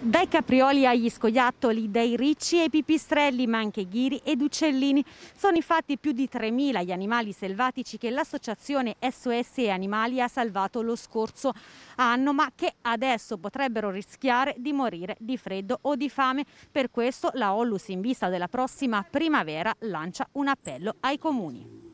Dai caprioli agli scoiattoli, dai ricci ai pipistrelli, ma anche ghiri ed uccellini. Sono infatti più di 3.000 gli animali selvatici che l'associazione SOS e Animali ha salvato lo scorso anno, ma che adesso potrebbero rischiare di morire di freddo o di fame. Per questo la Ollus in vista della prossima primavera lancia un appello ai comuni.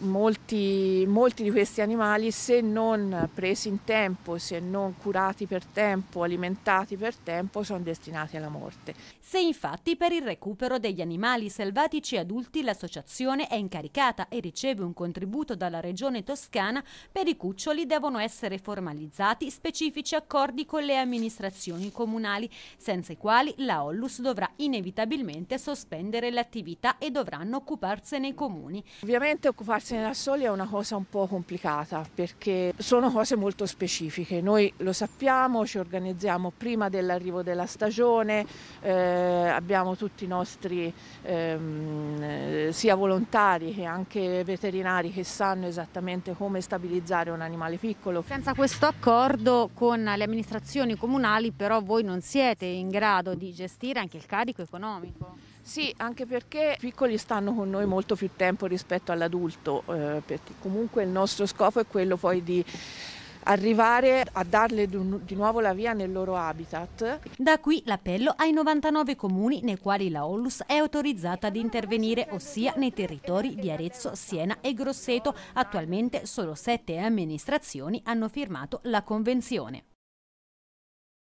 Molti, molti, di questi animali, se non presi in tempo, se non curati per tempo, alimentati per tempo, sono destinati alla morte. Se infatti per il recupero degli animali selvatici adulti l'associazione è incaricata e riceve un contributo dalla regione toscana, per i cuccioli devono essere formalizzati specifici accordi con le amministrazioni comunali, senza i quali la Ollus dovrà inevitabilmente sospendere l'attività e dovranno occuparsene i comuni. Ovviamente Sicuramente occuparsene da soli è una cosa un po' complicata perché sono cose molto specifiche. Noi lo sappiamo, ci organizziamo prima dell'arrivo della stagione, eh, abbiamo tutti i nostri ehm, sia volontari che anche veterinari che sanno esattamente come stabilizzare un animale piccolo. Senza questo accordo con le amministrazioni comunali però voi non siete in grado di gestire anche il carico economico. Sì, anche perché i piccoli stanno con noi molto più tempo rispetto all'adulto, eh, perché comunque il nostro scopo è quello poi di arrivare a darle di nuovo la via nel loro habitat. Da qui l'appello ai 99 comuni nei quali la Ollus è autorizzata ad intervenire, ossia nei territori di Arezzo, Siena e Grosseto. Attualmente solo sette amministrazioni hanno firmato la convenzione.